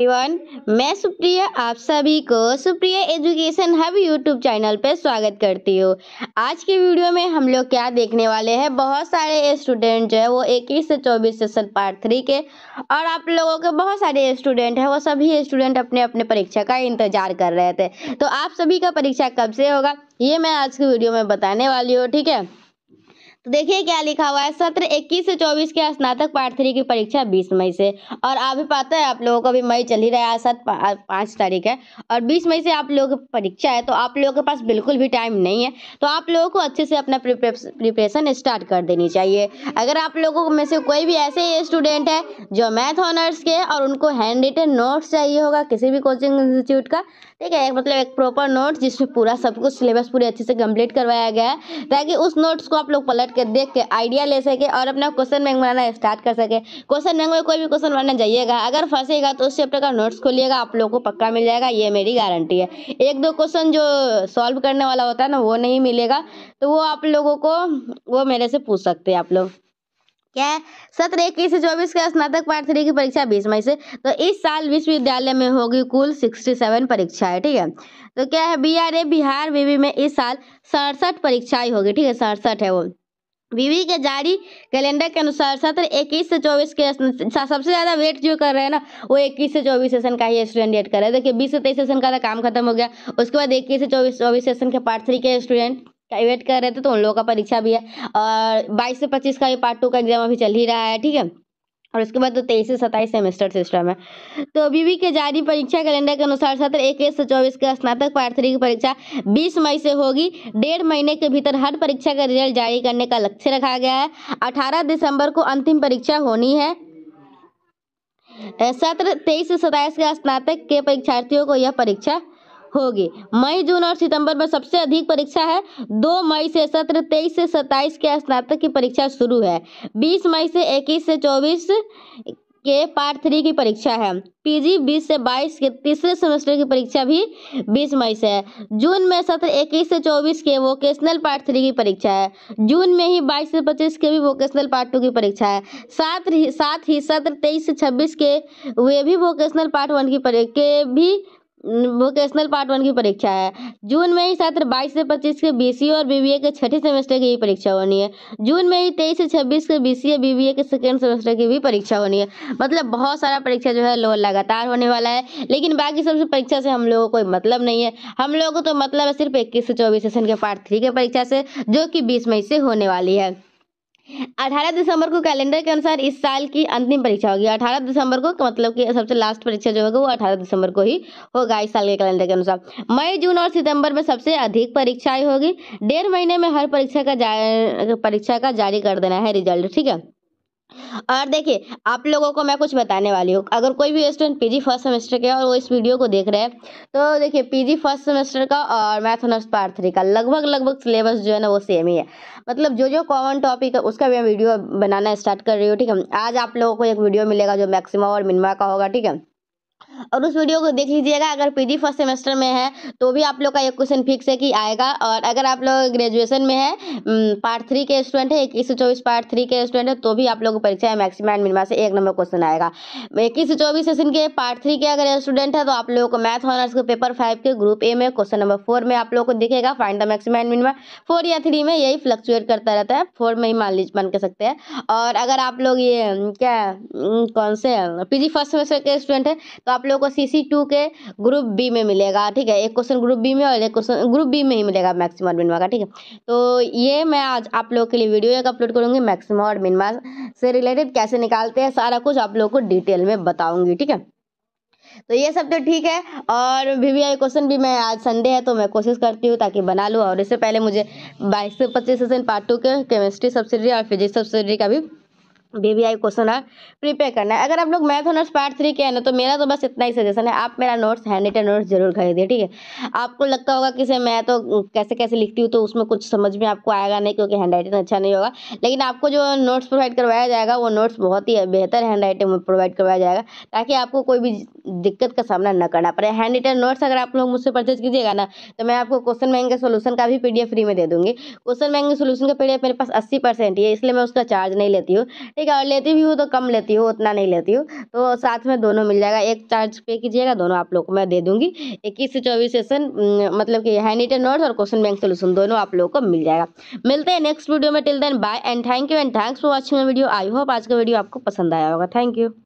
everyone मैं सुप्रिया आप सभी को Supriya education hub YouTube channel पर स्वागत करती हूँ आज के वीडियो में हम लोग क्या देखने वाले हैं बहुत सारे स्टूडेंट जो है वो इक्कीस से चौबीस सेशन पार्ट थ्री के और आप लोगों के बहुत सारे स्टूडेंट हैं वो सभी स्टूडेंट अपने अपने परीक्षा का इंतजार कर रहे थे तो आप सभी का परीक्षा कब से होगा ये मैं आज की वीडियो में बताने वाली हूँ ठीक है तो देखिए क्या लिखा हुआ है सत्र 21 से 24 के स्नातक पार्ट थ्री की परीक्षा 20 मई से और अभी पता है आप लोगों को अभी मई चल ही रहा है सत पाँच तारीख है और 20 मई से आप लोगों की परीक्षा है तो आप लोगों के पास बिल्कुल भी टाइम नहीं है तो आप लोगों को अच्छे से अपना प्रिपरेशन स्टार्ट कर देनी चाहिए अगर आप लोगों में से कोई भी ऐसे स्टूडेंट है जो मैथ ऑनर्स के और उनको हैंड रिटन नोट्स चाहिए होगा किसी भी कोचिंग इंस्टीट्यूट का ठीक है मतलब एक प्रॉपर नोट्स जिसमें पूरा सब कुछ सिलेबस पूरे अच्छे से कम्प्लीट करवाया गया है ताकि उस नोट्स को आप लोग पलट के देख के आइडिया ले सके और अपना क्वेश्चन बैंक बनाना स्टार्ट कर सके क्वेश्चन बैंक में कोई भी क्वेश्चन बनाना जाइएगा अगर फंसेगा तो उस चैप्टर का नोट्स खोलिएगा आप लोग को पक्का मिल जाएगा ये मेरी गारंटी है एक दो क्वेश्चन जो सॉल्व करने वाला होता है ना वो नहीं मिलेगा तो वो आप लोगों को वो मेरे से पूछ सकते हैं आप लोग क्या है सत्र इक्कीस से चौबीस का स्नातक पार्ट थ्री की परीक्षा बीस मई से तो इस साल विश्वविद्यालय में होगी कुल सिक्सटी सेवन परीक्षाएं ठीक है तो क्या है बी आर ए बिहार बीवी में इस साल सड़सठ परीक्षाएं होगी ठीक है सड़सठ है वो बीवी के जारी कैलेंडर के अनुसार सत्र इक्कीस से चौबीस के सबसे ज़्यादा वेट जो कर रहे हैं ना वो इक्कीस से चौबीस सेशन का ही स्टूडेंट डेट कर रहे हैं देखिए बीस से तेईस सेशन का तो काम खत्म हो गया उसके बाद इक्कीस से चौबीस चौबीस सेशन के पार्ट थ्री के स्टूडेंट का वेट कर रहे थे तो उन लोगों का परीक्षा भी है और बाईस से पच्चीस का भी पार्ट टू का एग्जाम अभी चल ही रहा है ठीक है और उसके बाद तो तेईस से सत्ताईस सेमेस्टर सिस्टम है तो अभी भी के जारी परीक्षा कैलेंडर के अनुसार सत्र इक्कीस से चौबीस के स्नातक पार्ट थ्री की परीक्षा बीस मई से होगी डेढ़ महीने के भीतर हर परीक्षा का रिजल्ट जारी करने का लक्ष्य रखा गया है अठारह दिसंबर को अंतिम परीक्षा होनी है सत्र तेईस से सत्ताईस के स्नातक के परीक्षार्थियों को यह परीक्षा होगी मई जून और सितंबर में सबसे अधिक परीक्षा है दो मई से सत्र तेईस से सत्ताईस के स्नातक की परीक्षा शुरू है बीस मई से इक्कीस से चौबीस के पार्ट थ्री की परीक्षा है पीजी 20 से 22 के तीसरे सेमेस्टर की परीक्षा भी 20 मई से है जून में सत्र 21 से 24 के वोकेशनल पार्ट थ्री की परीक्षा है जून में ही 22 से 25 के भी वोकेशनल पार्ट टू की परीक्षा है साथ ही साथ ही सत्र 23 से 26 के वे भी वोकेशनल पार्ट वन की परीक्षा के भी वोकेशनल पार्ट वन की परीक्षा है जून में ही सत्र 22 से 25 के बीसीए और बीबीए के छठे सेमेस्टर की भी परीक्षा होनी है जून में ही 23 से 26 के बीसीए बीबीए के सेकेंड सेमेस्टर की भी परीक्षा होनी है मतलब बहुत सारा परीक्षा जो है लोअर लगातार होने वाला है लेकिन बाकी सबसे परीक्षा से हम लोगों को कोई मतलब नहीं है हम लोगों को तो मतलब है सिर्फ इक्कीस से चौबीस सेशन के पार्ट थ्री के परीक्षा से जो कि बीस मई से होने वाली है अठारह दिसंबर को कैलेंडर के अनुसार इस साल की अंतिम परीक्षा होगी अठारह दिसंबर को मतलब कि सबसे लास्ट परीक्षा जो होगा वो अठारह दिसंबर को ही होगा इस साल के कैलेंडर के अनुसार मई जून और सितंबर में सबसे अधिक परीक्षाएं होगी डेढ़ महीने में हर परीक्षा का परीक्षा का जारी कर देना है रिजल्ट ठीक है और देखिए आप लोगों को मैं कुछ बताने वाली हूँ अगर कोई भी स्टूडेंट पीजी फर्स्ट सेमेस्टर के और वो इस वीडियो को देख रहे हैं तो देखिए पीजी फर्स्ट सेमेस्टर का और मैथ ऑनर्स पार्ट थ्री का लगभग लगभग सिलेबस जो है ना वो सेम ही है मतलब जो जो कॉमन टॉपिक है उसका भी मैं वीडियो बनाना स्टार्ट कर रही हूँ ठीक है आज आप लोगों को एक वीडियो मिलेगा जो मैक्सिमा और मिनिमा का होगा ठीक है और उस वीडियो को देख लीजिएगा अगर पीजी फर्स्ट सेमेस्टर में है तो भी आप लोग का एक क्वेश्चन फिक्स है कि आएगा और अगर आप लोग ग्रेजुएशन में है पार्ट थ्री के स्टूडेंट है इक्कीस से चौबीस पार्ट थ्री के स्टूडेंट है तो भी आप लोग को परीक्षा है मैक्सिमम एंड मिनिमा से एक नंबर क्वेश्चन आएगा इक्कीस से चौबीस सेशन के पार्ट थ्री के अगर स्टूडेंट है तो आप लोगों को मैथ ऑनर्स के पेपर फाइव के ग्रुप ए में क्वेश्चन नंबर फोर में आप लोग को दिखेगा find the maximum and minima four या थ्री में यही फ्लक्चुएट करता रहता है फोर में ही मान लीजिए मान कर सकते हैं और अगर आप लोग ये क्या कौन से पी फर्स्ट सेमेस्टर के स्टूडेंट है तो आप लोगों को सी सी टू के ग्रुप बी में मिलेगा ठीक है एक क्वेश्चन ग्रुप बी में और एक क्वेश्चन ग्रुप बी में ही मिलेगा मैक्सिमम और मिनिमा का ठीक है तो ये मैं आज आप लोगों के लिए वीडियो एक अपलोड करूँगी मैक्सिमम और मिनिमा से रिलेटेड कैसे निकालते हैं सारा कुछ आप लोगों को डिटेल में बताऊँगी ठीक है तो ये सब तो ठीक है और वी वी आई क्वेश्चन भी मैं आज संडे है तो मैं कोशिश करती हूँ ताकि बना लूँ और इससे पहले मुझे बाईस से पच्चीस सेशन पार्ट टू के केमिस्ट्री सब्सिडी और फिजिक्स सब्सिडी का भी बीबीआई क्वेश्चन है प्रिपेयर करना है अगर आप लोग मैथ ऑनर्स पार्ट थ्री के हैं ना तो मेरा तो बस इतना ही सजेशन है आप मेरा नोट्स हैंड रिटन नोट्स जरूर खरीदिए ठीक है आपको लगता होगा कि मैं तो कैसे कैसे लिखती हूँ तो उसमें कुछ समझ में आपको आएगा नहीं क्योंकि हैंड राइटिंग अच्छा नहीं होगा लेकिन आपको जो नोट्स प्रोवाइड करवाया जाएगा वो नोट्स बहुत ही बेहतर हैंड राइटिंग में प्रोवाइड करवाया जाएगा ताकि आपको कोई भी दिक्कत का सामना न करना पड़े हैंड रिटेड नोट्स अगर आप लोग मुझसे परचेज कीजिएगा ना तो मैं आपको क्वेश्चन बैंक सोल्यूशन का भी पी फ्री में दे दूँगी क्वेश्चन बैंक सोल्यूशन का पी मेरे पास अस्सी है इसलिए मैं उसका चार्ज नहीं लेती हूँ ठीक ठीक है और लेती भी हूँ तो कम लेती हूँ उतना नहीं लेती हूँ तो साथ में दोनों मिल जाएगा एक चार्ज पे कीजिएगा दोनों आप लोग को मैं दे दूँगी इक्कीस से चौबीस सेशन मतलब कि हैंड रिटन नोट्स और क्वेश्चन बैंक सोल्यूशन दोनों आप लोगों को मिल जाएगा मिलते हैं नेक्स्ट वीडियो में till then bye and thank you and thanks for watching video I hope आज का वीडियो आपको पसंद आया होगा थैंक यू